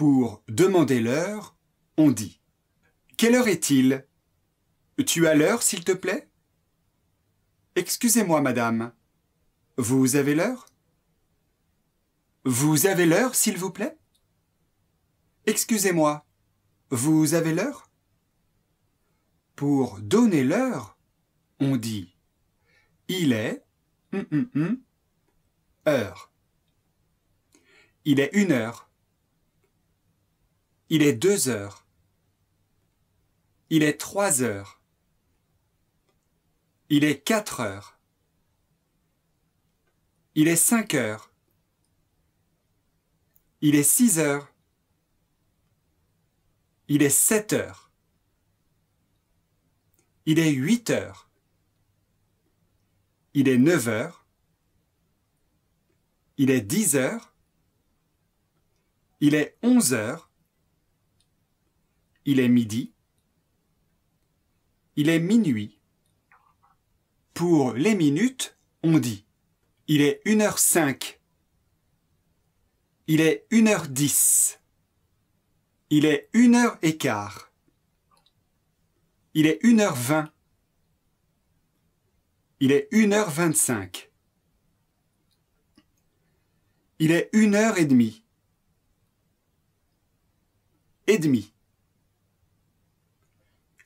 Pour demander l'heure, on dit Quelle heure est-il Tu as l'heure, s'il te plaît Excusez-moi, madame. Vous avez l'heure Vous avez l'heure, s'il vous plaît Excusez-moi. Vous avez l'heure Pour donner l'heure, on dit Il est hum, hum, hum, heure. Il est une heure. Il est 2 heures. Il est 3 heures. Il est 4 heures. Il est 5 heures. Il est 6 heures. Il est 7 heures. Il est 8 heures. Il est 9 heures. Il est 10 heures. Il est 11 heures. Il est midi. Il est minuit. Pour les minutes, on dit il est 1h05. Il est 1h10. Il est 1h15. Il est 1h20. Il est 1h25. Il est 1h30. Et demi.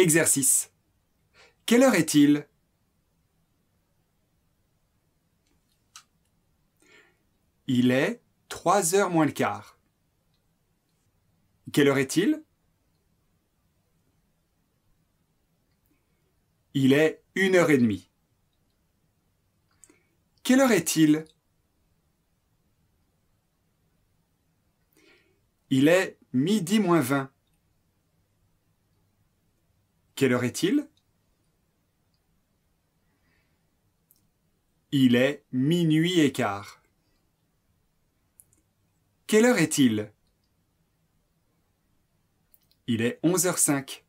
Exercice. Quelle heure est-il Il est trois heures moins le quart. Quelle heure est-il Il est une heure et demie. Quelle heure est-il Il est midi moins vingt. Quelle heure est-il Il est minuit et quart. Quelle heure est-il Il est 11h05.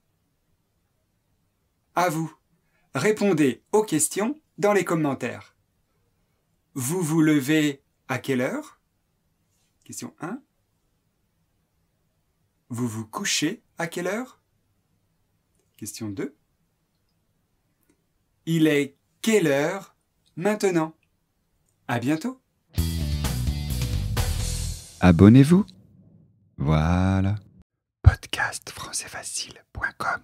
À vous. Répondez aux questions dans les commentaires. Vous vous levez à quelle heure Question 1. Vous vous couchez à quelle heure Question 2. Il est quelle heure maintenant À bientôt. Abonnez-vous. Voilà. podcast facile.com.